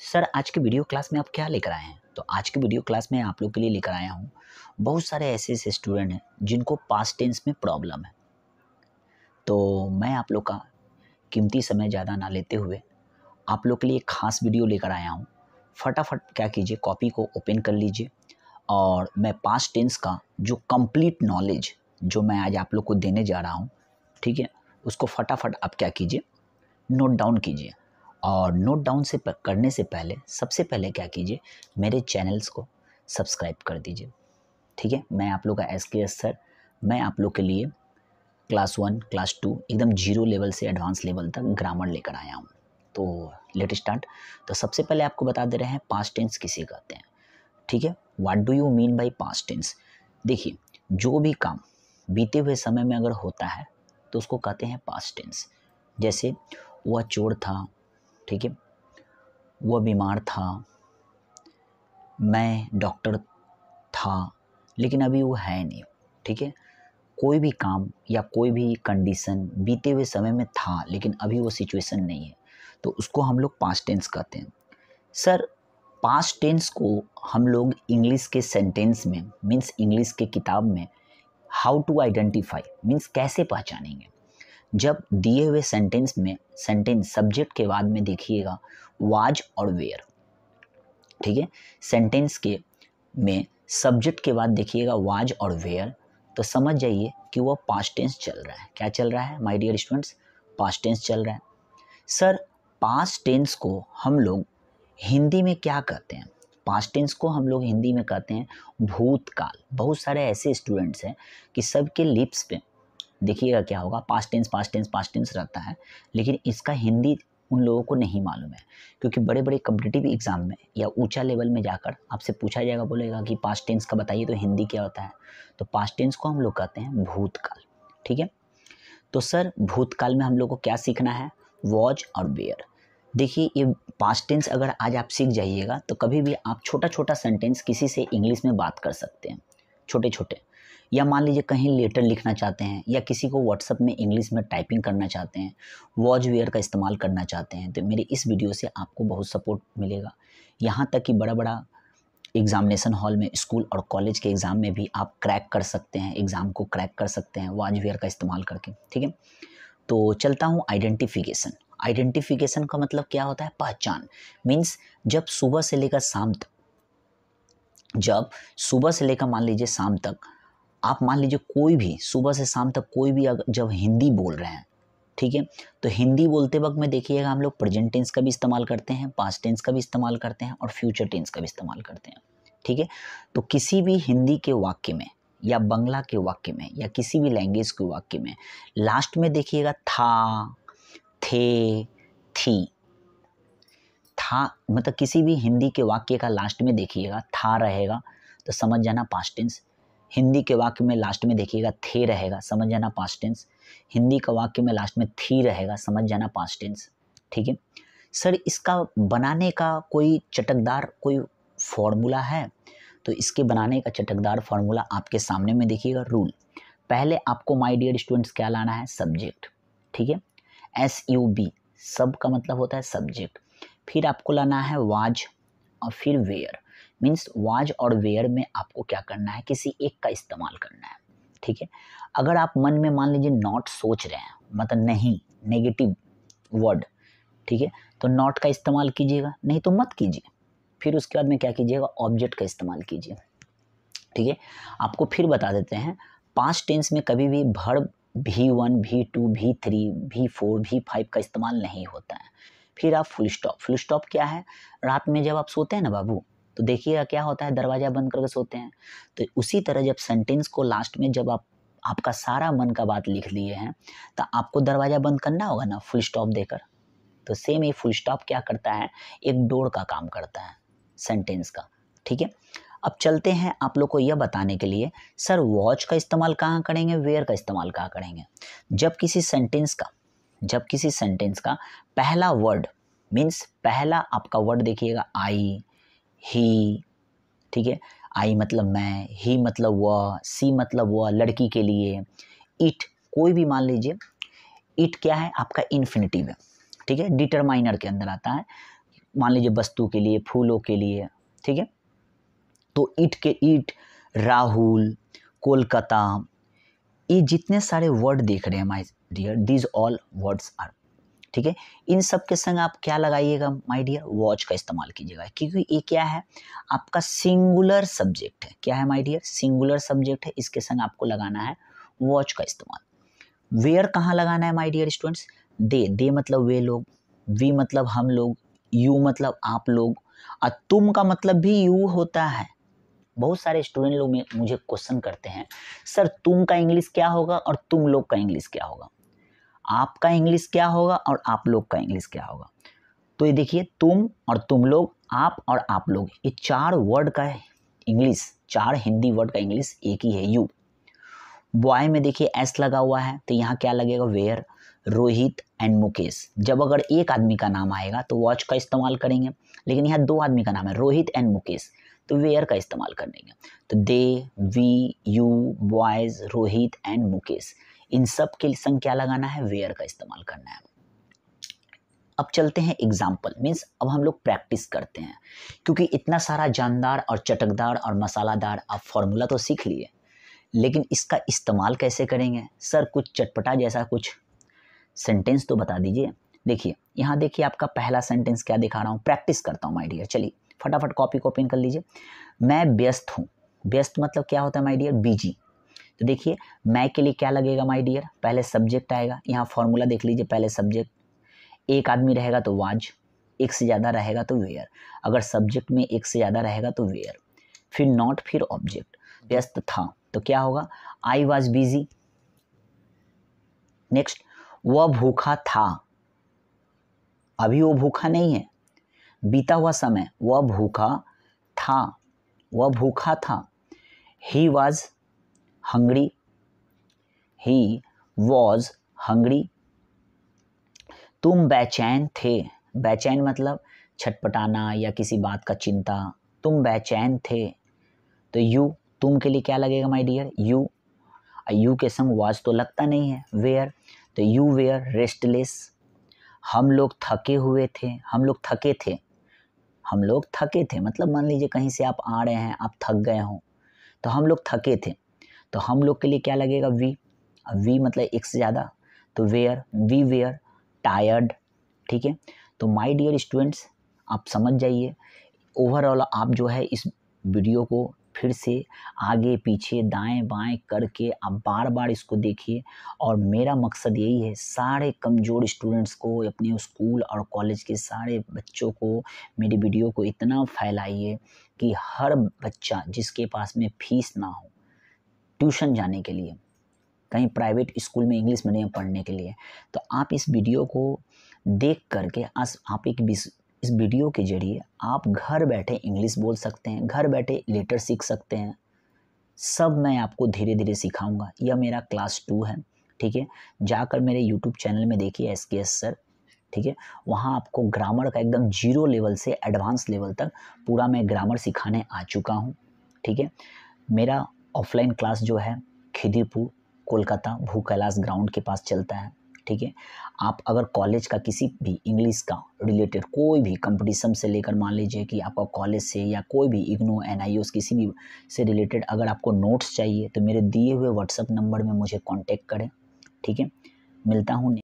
sir आज के video class में आप क्या लेकर आए हैं तो आज की वीडियो क्लास में आप लोग के लिए लेकर आया हूँ बहुत सारे ऐसे ऐसे स्टूडेंट हैं जिनको पास्ट टेंस में प्रॉब्लम है तो मैं आप लोग का कीमती समय ज़्यादा ना लेते हुए आप लोग के लिए खास वीडियो लेकर आया हूँ फटाफट क्या कीजिए कॉपी को ओपन कर लीजिए और मैं पास्ट टेंस का जो कंप्लीट नॉलेज जो मैं आज आप लोग को देने जा रहा हूँ ठीक है उसको फटाफट आप क्या कीजिए नोट डाउन कीजिए और नोट डाउन से करने से पहले सबसे पहले क्या कीजिए मेरे चैनल्स को सब्सक्राइब कर दीजिए ठीक है मैं आप लोग का एस के एस सर मैं आप लोग के लिए क्लास वन क्लास टू एकदम जीरो लेवल से एडवांस लेवल तक ग्रामर लेकर आया हूँ तो लेट स्टार्ट तो सबसे पहले आपको बता दे रहे हैं पास टेंस किसे कहते हैं ठीक है what do you mean by past tense देखिए जो भी काम बीते हुए समय में अगर होता है तो उसको कहते हैं पास टेंस जैसे वह चोर था ठीक है वह बीमार था मैं डॉक्टर था लेकिन अभी वो है नहीं ठीक है कोई भी काम या कोई भी कंडीशन बीते हुए समय में था लेकिन अभी वो सिचुएशन नहीं है तो उसको हम लोग पास्ट टेंस कहते हैं सर पास्ट टेंस को हम लोग इंग्लिश के सेंटेंस में मीन्स इंग्लिश के किताब में हाउ टू आइडेंटिफाई मीन्स कैसे पहचानेंगे जब दिए हुए सेंटेंस में सेंटेंस सब्जेक्ट के बाद में देखिएगा वाज और वेयर ठीक है सेंटेंस के में सब्जेक्ट के बाद देखिएगा वाज और वेयर तो समझ जाइए कि वह पास्ट टेंस चल रहा है क्या चल रहा है my dear students past tense चल रहा है सर पास्ट टेंस को हम लोग हिंदी में क्या कहते हैं पास्ट टेंस को हम लोग हिंदी में कहते हैं भूतकाल बहुत सारे ऐसे स्टूडेंट्स हैं कि सबके लिप्स पे देखिएगा क्या होगा past tense past tense past tense रहता है लेकिन इसका हिंदी उन लोगों को नहीं मालूम है क्योंकि बड़े बड़े कम्पिटिटिव एग्ज़ाम में या ऊंचा लेवल में जाकर आपसे पूछा जाएगा बोलेगा कि पास्ट टेंस का बताइए तो हिंदी क्या होता है तो पास्ट टेंस को हम लोग कहते हैं भूतकाल ठीक है तो सर भूतकाल में हम लोग को क्या सीखना है वॉच और बेयर देखिए ये पास्ट टेंस अगर आज आप सीख जाइएगा तो कभी भी आप छोटा छोटा सेंटेंस किसी से इंग्लिश में बात कर सकते हैं छोटे छोटे या मान लीजिए कहीं लेटर लिखना चाहते हैं या किसी को व्हाट्सअप में इंग्लिश में टाइपिंग करना चाहते हैं वॉच वेयर का इस्तेमाल करना चाहते हैं तो मेरे इस वीडियो से आपको बहुत सपोर्ट मिलेगा यहाँ तक कि बड़ा बड़ा एग्ज़ामिनेशन हॉल में स्कूल और कॉलेज के एग्ज़ाम में भी आप क्रैक कर सकते हैं एग्ज़ाम को क्रैक कर सकते हैं वेयर का इस्तेमाल करके ठीक है तो चलता हूँ आइडेंटिफिकेशन आइडेंटिफिकेशन का मतलब क्या होता है पहचान मीन्स जब सुबह से लेकर शाम तक जब सुबह से लेकर मान लीजिए शाम तक आप मान लीजिए कोई भी सुबह से शाम तक कोई भी अगर जब हिंदी बोल रहे हैं ठीक है तो हिंदी बोलते वक्त में देखिएगा हम लोग प्रेजेंट टेंस का भी इस्तेमाल करते हैं पास्ट टेंस का भी इस्तेमाल करते हैं और फ्यूचर टेंस का भी इस्तेमाल करते हैं ठीक है तो किसी भी हिंदी के वाक्य में या बंगला के वाक्य में या किसी भी लैंग्वेज के वाक्य में लास्ट में देखिएगा था थे थी था मतलब किसी भी हिंदी के वाक्य का लास्ट में देखिएगा था रहेगा तो समझ जाना पास्ट टेंस हिंदी के वाक्य में लास्ट में देखिएगा थे रहेगा समझ जाना पास्ट टेंस हिंदी का वाक्य में लास्ट में थी रहेगा समझ जाना पास्ट टेंस ठीक है सर इसका बनाने का कोई चटकदार कोई फॉर्मूला है तो इसके बनाने का चटकदार फार्मूला आपके सामने में देखिएगा रूल पहले आपको माई डियर स्टूडेंट्स क्या लाना है सब्जेक्ट ठीक है एस यू बी सब का मतलब होता है सब्जेक्ट फिर आपको लाना है वाज और फिर वेयर मीन्स वाज और वेयर में आपको क्या करना है किसी एक का इस्तेमाल करना है ठीक है अगर आप मन में मान लीजिए नॉट सोच रहे हैं मतलब नहीं नेगेटिव वर्ड ठीक है तो नॉट का इस्तेमाल कीजिएगा नहीं तो मत कीजिए फिर उसके बाद में क्या कीजिएगा ऑब्जेक्ट का इस्तेमाल कीजिए ठीक है आपको फिर बता देते हैं पास्ट टेंस में कभी भी भर भी वन भी टू भी थ्री भी फोर भी फाइव का इस्तेमाल नहीं होता है फिर आप फुल स्टॉप फुल स्टॉप क्या है रात में जब आप सोते हैं ना बाबू तो देखिएगा क्या होता है दरवाज़ा बंद करके सोते हैं तो उसी तरह जब सेंटेंस को लास्ट में जब आप आपका सारा मन का बात लिख लिए हैं तो आपको दरवाज़ा बंद करना होगा ना फुल स्टॉप देकर तो सेम ये फुल स्टॉप क्या करता है एक डोर का काम करता है सेंटेंस का ठीक है अब चलते हैं आप लोग को यह बताने के लिए सर वॉच का इस्तेमाल कहाँ करेंगे वेयर का इस्तेमाल कहाँ करेंगे जब किसी सेंटेंस का जब किसी सेंटेंस का पहला वर्ड मीन्स पहला आपका वर्ड देखिएगा आई ही ठीक है आई मतलब मैं ही मतलब वह सी मतलब वह लड़की के लिए इट कोई भी मान लीजिए इट क्या है आपका इन्फिनेटिव है ठीक है डिटरमाइनर के अंदर आता है मान लीजिए वस्तु के लिए फूलों के लिए ठीक है तो इट के इट राहुल कोलकाता ये जितने सारे वर्ड देख रहे हैं my dear these all words are ठीक है इन सब के संग आप क्या लगाइएगा माय डियर वॉच का इस्तेमाल कीजिएगा क्योंकि ये क्या है आपका सिंगुलर सब्जेक्ट है क्या है माय डियर सिंगुलर सब्जेक्ट है इसके संग आपको लगाना है वॉच का इस्तेमाल वेयर कहाँ लगाना है my dear students they they मतलब वे लोग वी मतलब हम लोग यू मतलब आप लोग और तुम का मतलब भी यू होता है बहुत सारे स्टूडेंट लोग मुझे क्वेश्चन करते हैं सर तुम का इंग्लिश क्या होगा और तुम लोग का इंग्लिश क्या होगा आपका इंग्लिश क्या होगा और आप लोग का इंग्लिश क्या होगा तो ये देखिए तुम और तुम लोग आप और आप लोग ये चार वर्ड का है इंग्लिश चार हिंदी वर्ड का इंग्लिश एक ही है यू बॉय में देखिए एस लगा हुआ है तो यहाँ क्या लगेगा वेयर रोहित एंड मुकेश जब अगर एक आदमी का नाम आएगा तो वॉच का इस्तेमाल करेंगे लेकिन यहाँ दो आदमी का नाम है रोहित एंड मुकेश तो वेयर का इस्तेमाल कर लेंगे तो they we you boys Rohit and Mukesh इन सब के संग क्या लगाना है वेयर का इस्तेमाल करना है अब चलते हैं एग्जाम्पल मीन्स अब हम लोग प्रैक्टिस करते हैं क्योंकि इतना सारा जानदार और चटकदार और मसालादार आप फॉर्मूला तो सीख लिए लेकिन इसका इस्तेमाल कैसे करेंगे सर कुछ चटपटा जैसा कुछ सेंटेंस तो बता दीजिए देखिए यहाँ देखिए आपका पहला सेंटेंस क्या दिखा रहा हूँ प्रैक्टिस करता हूँ माइडियर चलिए फटाफट कॉपी कॉपिंग कर लीजिए मैं व्यस्त हूँ व्यस्त मतलब क्या होता है माइडियर बीजी तो देखिए मैं के लिए क्या लगेगा माय डियर पहले सब्जेक्ट आएगा यहाँ फॉर्मूला देख लीजिए पहले सब्जेक्ट एक आदमी रहेगा तो वाज एक से ज़्यादा रहेगा तो वेयर अगर सब्जेक्ट में एक से ज़्यादा रहेगा तो वेयर फिर नॉट फिर ऑब्जेक्ट व्यस्त था तो क्या होगा आई वॉज बिजी नेक्स्ट वह भूखा था अभी वो भूखा नहीं है बीता हुआ समय वह भूखा था वह भूखा था ही वॉज हंगड़ी ही वॉज हंगड़ी तुम बेचैन थे बेचैन मतलब छटपटाना या किसी बात का चिंता तुम बेचैन थे तो यू तुम के लिए क्या लगेगा माई डियर यू यू के संग वाज तो लगता नहीं है वेयर तो यू वेयर रेस्टलेस हम लोग थके हुए थे हम लोग थके थे हम लोग थके थे मतलब मान लीजिए कहीं से आप आ रहे हैं आप थक गए हों तो हम लोग थके थे तो हम लोग के लिए क्या लगेगा वी अब वी मतलब एक से ज़्यादा तो वेयर वी वेयर टायर्ड ठीक है तो माय डियर स्टूडेंट्स आप समझ जाइए ओवरऑल आप जो है इस वीडियो को फिर से आगे पीछे दाएं बाएं करके आप बार बार इसको देखिए और मेरा मकसद यही है सारे कमज़ोर स्टूडेंट्स को अपने स्कूल और कॉलेज के सारे बच्चों को मेरी वीडियो को इतना फैलाइए कि हर बच्चा जिसके पास में फीस ना हो ट्यूशन जाने के लिए कहीं प्राइवेट स्कूल में इंग्लिश मीडियम पढ़ने के लिए तो आप इस वीडियो को देख करके आज आप एक इस वीडियो के जरिए आप घर बैठे इंग्लिश बोल सकते हैं घर बैठे लेटर सीख सकते हैं सब मैं आपको धीरे धीरे सिखाऊंगा यह मेरा क्लास टू है ठीक है जाकर मेरे यूट्यूब चैनल में देखिए एस के एस सर ठीक है वहाँ आपको ग्रामर का एकदम जीरो लेवल से एडवांस लेवल तक पूरा मैं ग्रामर सिखाने आ चुका हूँ ठीक है मेरा ऑफलाइन क्लास जो है खिदीपुर कोलकाता भू कैलाश ग्राउंड के पास चलता है ठीक है आप अगर कॉलेज का किसी भी इंग्लिश का रिलेटेड कोई भी कंपटीशन से लेकर मान लीजिए कि आपका कॉलेज से या कोई भी इग्नो एन आई किसी भी से रिलेटेड अगर आपको नोट्स चाहिए तो मेरे दिए हुए व्हाट्सअप नंबर में मुझे कॉन्टेक्ट करें ठीक है मिलता हूँ